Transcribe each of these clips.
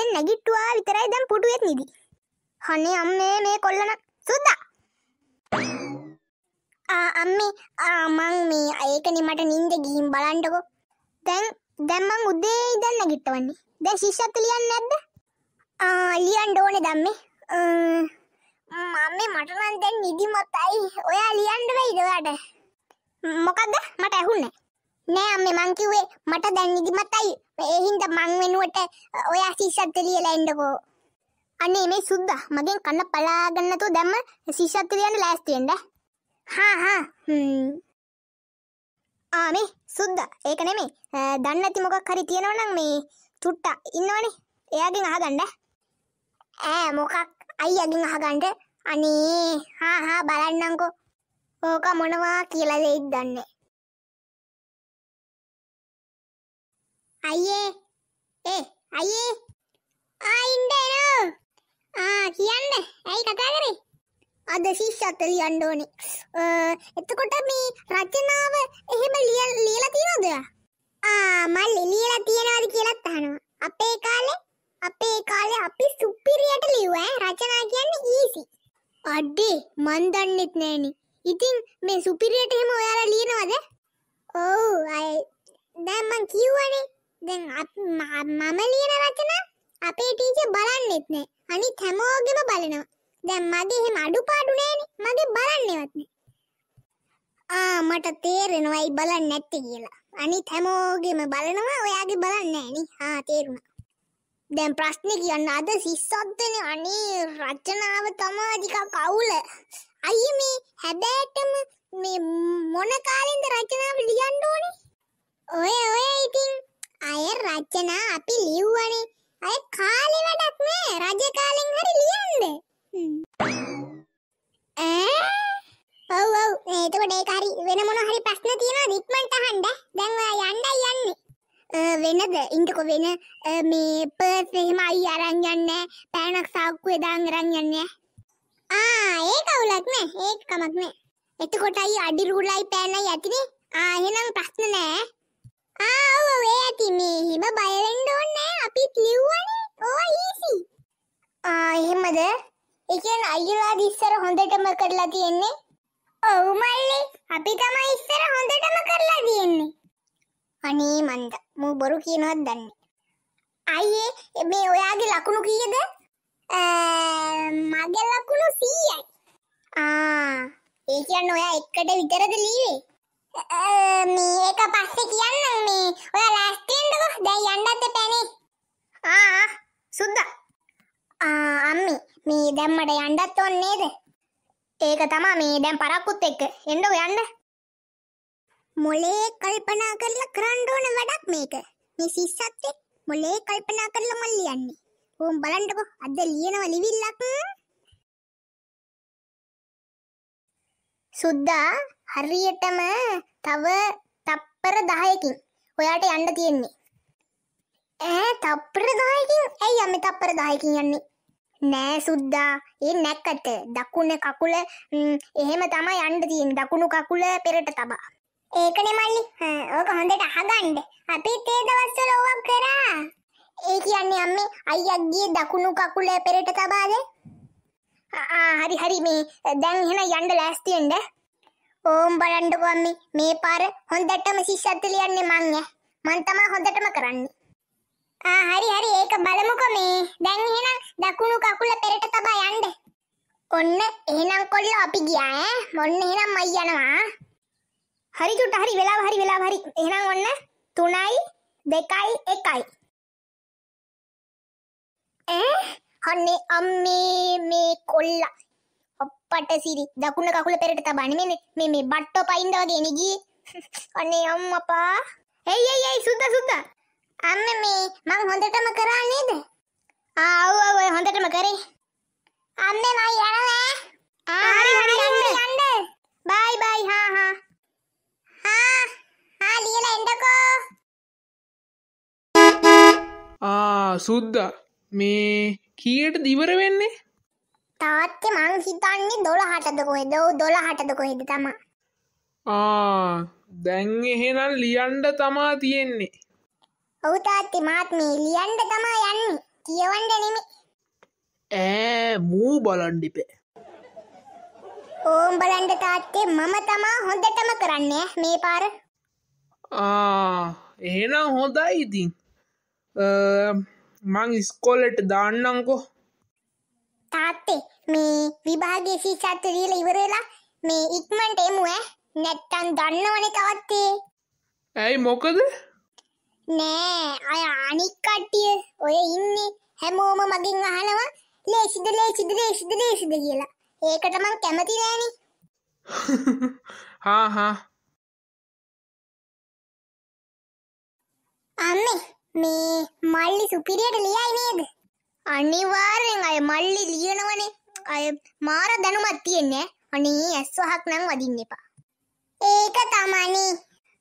නිදෙන් නැගිට්ටුවා විතරයි දැන් පුටුවෙත් නිදි. අනේ අම්මේ මේ කොල්ලන සුද්දා. ආ අම්මේ ආ මං මේ ඒකනේ මට නිින්ද ගිහින් බලන්නකෝ. දැන් දැන් මං උදේ ඉඳන් නැගිට්ටවන්නේ. දැන් ශිෂ්‍යත්ව ලියන්නේ නැද්ද? ආ ලියන්න ඕනේ දැම්මේ. මම්මේ මට නම් දැන් නිදිමතයි. ඔයා ලියන්න වෙයිද ඔයාට? මොකද්ද? මට ඇහුන්නේ නෑ. නෑ අම්මේ මං කිව්වේ මට දැන් නිදිමතයි. ඒහින්ද මං වෙනුවට ඔයා සිසත්ත ලියලා එන්නකෝ අනේ මේ සුද්ද මගෙන් කන්න පලාගන්නතු දැම්ම සිසත්ත ලියන්න ලෑස්තියෙන්ද හා හා ආමේ සුද්ද ඒක නෙමේ දන්න ඇති මොකක් හරි තියෙනවනම් මේ තුට්ටා ඉන්නවනේ එයාගෙන් අහගන්න ඈ මොකක් අයියගෙන් අහගන්න අනේ හා හා බලන්නම්කෝ ඕක මොනවා කියලා දෙයිද දන්නේ අයියේ ඒ අයියේ ආයින්දේනෝ ආ කියන්න ඇයි කතා කරේ අද ශිෂ්‍යත්ව ලියන්න ඕනේ එතකොට මේ රචනාව එහෙම ලියලා තියනොද ආ මල්ලි ලියලා තියනවාද කියලත් අහනවා අපේ කාලේ අපේ කාලේ අපි සුපිරියට ලිව්වා රචනා කියන්නේ ඊසි අඩේ මන් දන්නෙත් නෑනේ ඉතින් මේ සුපිරියට එහෙම ඔයාලා ලියනවද ඔව් අය දැන් මං කිව්වනේ දැන් මම ලියන රචනා අපේ ටීචර් බලන්නෙත් නෑ. අනිත් හැමෝගෙම බලනවා. දැන් මගේ එහෙම අඩුපාඩු නෑනේ. මගේ බලන්නේවත් නෑ. ආ මට තේරෙනවායි බලන්නේ නැත්තේ කියලා. අනිත් හැමෝගෙම බලනවා. ඔයාගේ බලන්නේ නෑනේ. ආ තේරුණා. දැන් ප්‍රශ්නේ කියන්න අද සිස්සොත්දනේ අනේ රචනාව තමයි ටිකක් අවුල. අයියේ මේ හැබෑටම මේ මොන කාලෙන්ද රචනාව ලියන්න ඕනේ? ඔය ඔය ඉතින් අය රචනා අපි ලිව්වනේ. අය කාලේ වැඩක් නෑ. රජ කාලෙන් හරි ලියන්න. ඈ ඔව් ඔව්. එතකොට ඒක හරි වෙන මොන හරි ප්‍රශ්න තියෙනවද ඉක්මනට අහන්න. දැන් ඔයා යන්නයි යන්නේ. වෙනද ඉන්ටකො වෙන මේ පර්ස් එහෙම අයි අරන් යන්නේ පෑනක් සාක්කුවේ දාන් අරන් යන්නේ ආ ඒක අවුලක් නෑ ඒක කමක් නෑ එතකොට අයි අඩි රුලයි පෑනයි ඇතිනේ ආ එහෙනම් ප්‍රශ්න නෑ ආ ඔව් ඒ ඇති මේ හිම බය වෙන්න ඕනේ නෑ අපිත් ලිව්වනේ. ඕවා ඊසි. ආ එහෙමද? ඒ කියන්නේ අයියලා ඉස්සර හොඳටම කරලා තියෙන්නේ. ඔව් මල්ලි අපි තමයි ඉස්සර හොඳටම කරලා තියෙන්නේ. අනේ මන්ද මූ බොරු කියනවත් දන්නේ. අයියේ මේ ඔයාගේ ලකුණු කීයද? මගේ ලකුණු 100යි. ආ ඒ කියන්නේ ඔයා එකට විතරද ලීවේ? මේ ඒක පස්සේ කියන්නම් මේ ඔයා ලෑස්ති වෙන්නකෝ දැන් යන්නත් දෙපැනේ ආ සුද්දා ආ අම්මි මේ දැන් මට යන්නත් ඕනේ නේද ඒක තමයි මේ දැන් පරක්කුත් එක්ක එන්නකෝ යන්න මොලේ කල්පනා කරලා කරන්න ඕන වැඩක් මේක මේ සිස්සත් එක්ක මොලේ කල්පනා කරලා මල් ලියන්නේ ඕම් බලන්නකෝ අද ලියනවා ලිවිල්ලක් සුද්දා හරියටම තව තප්පර 10කින් ඔයාට යන්න තියෙන්නේ. ඈ තප්පර 10කින්? ඇයි යන්නේ තප්පර 10කින් යන්නේ? නෑ සුද්දා, ඒ නැක්කට දකුණ කකුල එහෙම තමයි යන්න තියෙන්නේ. දකුණු කකුල පෙරට තබා. ඒකනේ මල්ලි. ඕක හොඳට අහගන්න. අපිත් ඒ දවස්වල ඕවා කරා. ඒ කියන්නේ අම්මේ අයියා ගියේ දකුණු කකුල පෙරට තබාද? හරි හරි මේ දැන් එහෙන යන්න ලෑස්ති වෙන්න. ඕම් බලන්නකෝ අම්මි මේ පාර හොඳටම ශිෂ්‍යත් ලියන්නේ මං ඈ. මං තමයි හොඳටම කරන්නේ. ආ හරි හරි ඒක බලමුකෝ මේ. දැන් එහෙනම් දකුණු කකුල පෙරට තබා යන්න. ඔන්න එහෙනම් කොල්ලෝ අපි ගියා ඈ. මොන්න එහෙනම් මයි යනවා. හරි චුට්ට හරි වෙලාව හරි වෙලාව හරි. එහෙනම් ඔන්න 3යි 2යි 1යි. ඈ අන්නේ අම්මේ මේ කොල්ලා ඔප්පට සිරි දකුණ කකුල පෙරට තබන්නේ මේ මේ මේ බට්ටෝ පයින්ද වගේ නේ ගියේ අනේ අම්මපා එයි එයි එයි සුද්ද සුද්ද අම්මේ මේ මං හොඳටම කරා නේද ආ ඔව් ඔව් හොඳටම කරේ අම්මේ මම යනවා ආ හරි හරි යන්න යන්න බයි බයි හා හා හා හා ලියලා එන්නකෝ ආ සුද්දා මේ කියට දිවර වෙන්නේ තාත්්‍ය මං හිතන්නේ දොළ හටද කොහෙද දොළ හටද කොහෙද තම දැන් එහෙනම් ලියන්ඩ තමා තියෙන්නේ ඔවු තාත්ති මාත්මී ලියන්ඩ තමා යන්න කියවන්ඩ නෙමි ඇ මූ බලන්ඩිපේ ඕම් බලන්ඩ තාත්තේ මම තමා හොඳටම කරන්නේ මේ පාර එහෙනම් හොඳයි ඉතින් මං ඉස්කොලට දාන්නංකෝ තාත්තේ මේ විභාගේ සීසත්ත දීල ඉවරලා මේ ඉක්මන්ට එමුව නැත්තන් දන්නවන තාත්තේ ඇයි මොකද නෑ අය අනික් කට්ටිය ඔය ඉන්නේ හැමෝම මගින් අහනවා ලේසිද ලේසිද ලේසිද ලේසිද කියලා ඒකට මං කැමති නෑනි හාහා අම්මේ මේ මල්ලි සුපිරියට ලියයි නේද? අනිවාර්යෙන් අය මල්ලි ලියනවනේ. අය මාර දැනුමක් තියන්නේ. අනේ ඇස් වහක් නම් වදින්න එපා. ඒක තමයි.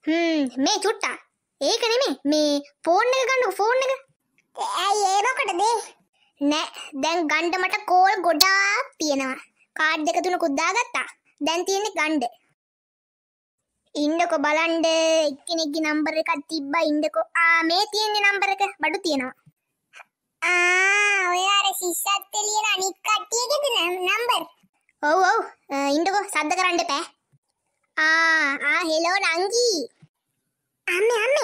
හ්ම් මේ චුට්ටා. ඒක නෙමෙයි මේ ෆෝන් එක ගන්නකො ෆෝන් එක. ඇයි ඒනකටද? නෑ දැන් ගන්න මට කෝල් ගොඩාක් තියෙනවා. කාඩ් දෙක තුනකුත් දාගත්තා. දැන් තියෙන්නේ ගන්නේ ඉන්ඩකො බලන්ඩ එක්කෙනෙක්ගේ නම්බර එකක් තිබ්බ ඉන්ඩකෝ ආ මේ තියෙන්නේ නම්බර එක බඩු තියෙනවා ඔයාර ශිෂ්ෂත්ත ලියන අනික් කට්ටියගෙද නම්බර ඔව් ඔව් ඉන්ඩකෝ සද්ද කරන්න පෑ ආ හෙලෝ නංගී අම්ම අම්ම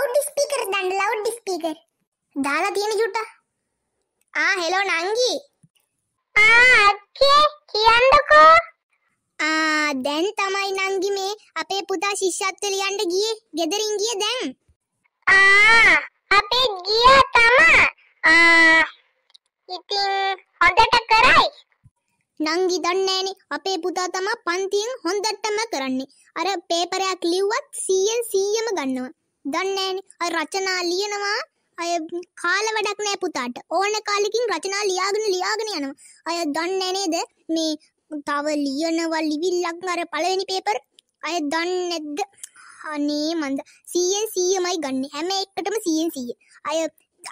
ලව් ස්පීකර් දන්න ලව් ස්පීකර් දාලා තියෙන ජුට්ට ආ හෙලෝ නංගී ආ අක්කේ කියන්නකෝ දැන් තමයි නංගි මේ අපේ පුතා ශිෂ්‍යත්ව ලියන්න ගියේ. ගෙදරින් ගියේ දැන්. ආ අපේ ගියා තමයි. ආ ඉතින් හොඳට කරයි. නංගි දන්නේ අපේ පුතා තමයි පන්තියෙන් හොඳටම කරන්නේ. අර පේපරයක් ලිව්වත් 100න් 100ම ගන්නවා. දන්නේ අය රචනා ලියනවා. අය කාල වැඩක් නෑ පුතාට. ඕන කාලෙකින් රචනා ලියාගෙන ලියාගෙන යනවා. අය දන්නේ නේද මේ තව ලියනවා ලිවිල්ලක් අර පළවෙනි පේපර් අය දන්නේ නැද්ද? අනේ මන්ද 100න් 100මයි ගන්න. හැම එකටම 100න් 100. අය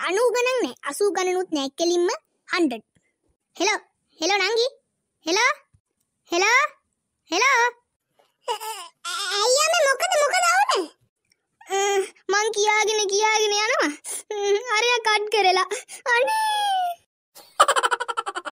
90 ගණන් නැහැ. 80 ගණනුත් නැහැ. කෙලින්ම 100. හෙලෝ